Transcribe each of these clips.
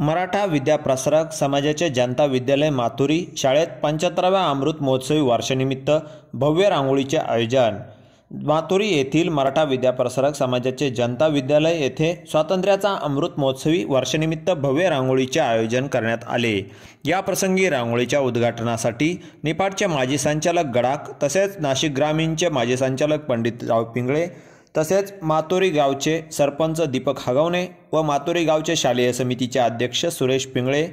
मराठा विद्याप्रसारक समाजाचे जनता विद्यालय माथुरी शाळेत पंच्याहत्तराव्या अमृत महोत्सवी वर्षनिमित्त भव्य रांगोळीचे आयोजन मातुरी येथील मराठा विद्याप्रसारक समाजाचे जनता विद्यालय येथे स्वातंत्र्याचा अमृत महोत्सवी वर्षनिमित्त भव्य रांगोळीचे आयोजन करण्यात आले या प्रसंगी रांगोळीच्या उद्घाटनासाठी नेपाळचे माजी संचालक गडाख तसेच नाशिक ग्रामीणचे माजी संचालक पंडितराव पिंगळे तसेच मातोरी गावचे सरपंच दीपक हगवणे व मातोरी गावचे शालेय समितीचे अध्यक्ष सुरेश पिंगळे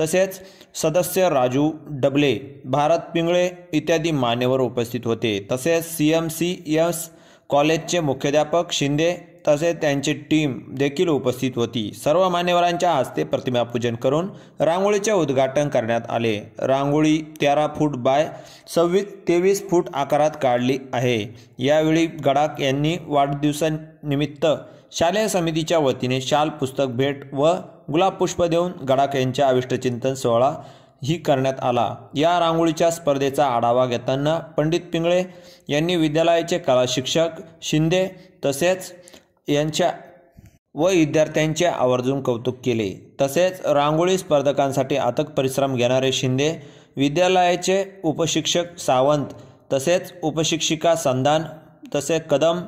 तसेच सदस्य राजू डबले भारत पिंगळे इत्यादी मान्यवर उपस्थित होते तसेच सी एम सी एस कॉलेजचे मुख्याध्यापक शिंदे तसेच त्यांची टीम देखील उपस्थित होती सर्व मान्यवरांच्या हस्ते प्रतिमापूजन करून रांगोळीचे उद्घाटन करण्यात आले रांगोळी तेरा फूट बाय सव्वीस तेवीस फूट आकारात काढली आहे यावेळी गडाख यांनी वाढदिवसानिमित्त शालेय समितीच्या वतीने शाल पुस्तक भेट व गुलाब पुष्प देऊन गडाख यांच्या आविष्टचिंतन सोहळा ही करण्यात आला या रांगोळीच्या स्पर्धेचा आढावा घेताना पंडित पिंगळे यांनी विद्यालयाचे कला शिक्षक शिंदे तसेच यांच्या व विद्यार्थ्यांचे आवर्जून कौतुक केले तसेच रांगोळी स्पर्धकांसाठी अथक परिश्रम घेणारे शिंदे विद्यालयाचे उपशिक्षक सावंत तसेच उपशिक्षिका संधान तसे कदम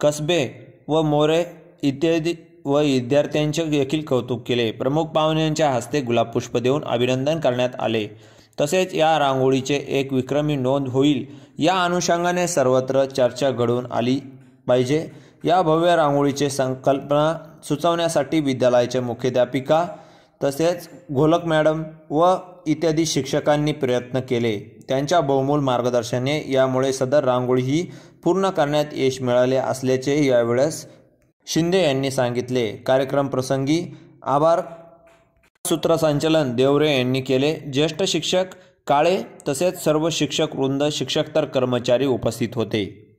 कसबे व मोरे इत्यादी व विद्यार्थ्यांचे देखील कौतुक केले प्रमुख पाहुण्यांच्या हस्ते गुलाब पुष्प देऊन अभिनंदन करण्यात आले तसेच या रांगोळीचे एक विक्रमी नोंद होईल या अनुषंगाने सर्वत्र चर्चा घडून आली पाहिजे या भव्य रांगोळीचे संकल्पना सुचवण्यासाठी विद्यालयाचे मुख्याध्यापिका तसेच घोलक मॅडम व इत्यादी शिक्षकांनी प्रयत्न केले त्यांच्या बहुमूल मार्गदर्शने यामुळे सदर रांगोळी ही पूर्ण करण्यात यश मिळाले असल्याचे यावेळेस शिंदे यांनी सांगितले कार्यक्रम प्रसंगी आभार सूत्रसंचलन देवरे यांनी केले ज्येष्ठ शिक्षक काळे तसेच सर्व शिक्षक वृंद शिक्षक तर कर्मचारी उपस्थित होते